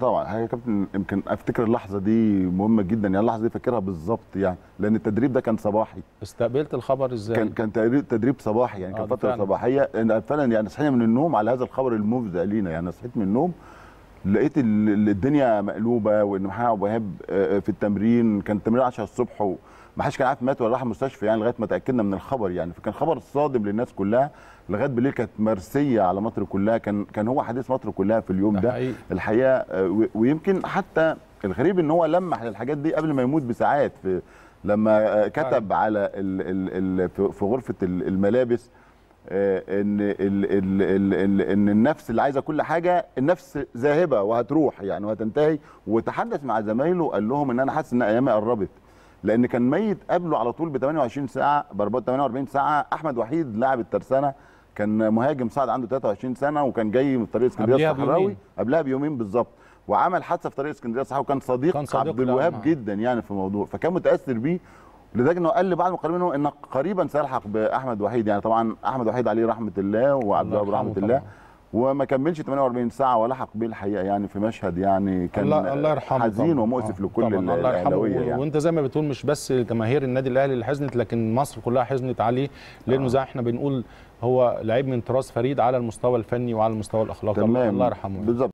طبعا حاجه كابتن يمكن افتكر اللحظه دي مهمه جدا يعني اللحظه دي فاكرها بالظبط يعني لان التدريب ده كان صباحي استقبلت الخبر ازاي كان كان تدريب صباحي يعني كان آه، فتره فعلا. صباحيه فعلا يعني صحينا من النوم على هذا الخبر المفزع لينا يعني صحيت من النوم لقيت الدنيا مقلوبه وان محمد ابو وهاب آه، آه، في التمرين كان التمرين 10 الصبح وما حدش كان عارف مات ولا راح المستشفى يعني لغايه ما تاكدنا من الخبر يعني فكان خبر صادم للناس كلها لغايه بالليل كانت مرسيه على مصر كلها كان كان هو حديث مصر كلها في اليوم ده الحقيقه آه، ويمكن حتى الغريب ان هو لمح للحاجات دي قبل ما يموت بساعات في لما كتب على في غرفه الملابس آه، ان الـ الـ الـ الـ ان النفس اللي عايزه كل حاجه النفس ذاهبه وهتروح يعني وهتنتهي وتحدث مع زمايله قال لهم ان انا حاسس ان ايامي قربت لان كان ميت قبله على طول ب 28 ساعه ب 48 ساعه احمد وحيد لاعب الترسانه كان مهاجم صعد عنده 23 سنه وكان جاي من طريق اسكندريه الصحراوي قبلها بيومين بالظبط وعمل حادثه في طريق اسكندريه الصحراوي وكان صديق, كان صديق عبد الوهاب جدا يعني في الموضوع فكان متاثر بيه لذلك انه قال لي بعض المقربين انك قريبا سيلحق باحمد وحيد يعني طبعا احمد وحيد عليه رحمه الله وعبد الله برحمه الله وما كملش 48 ساعه ولحق بيه الحقيقه يعني في مشهد يعني كان الله الله يرحمه حزين طبعا. ومؤسف آه، لكل طبعا الله يرحمه يعني. وانت زي ما بتقول مش بس جماهير النادي الاهلي اللي حزنت لكن مصر كلها حزنت عليه لانه زي احنا بنقول هو لعيب من تراث فريد على المستوى الفني وعلى المستوى الاخلاقي تمام. الله يرحمه بالظبط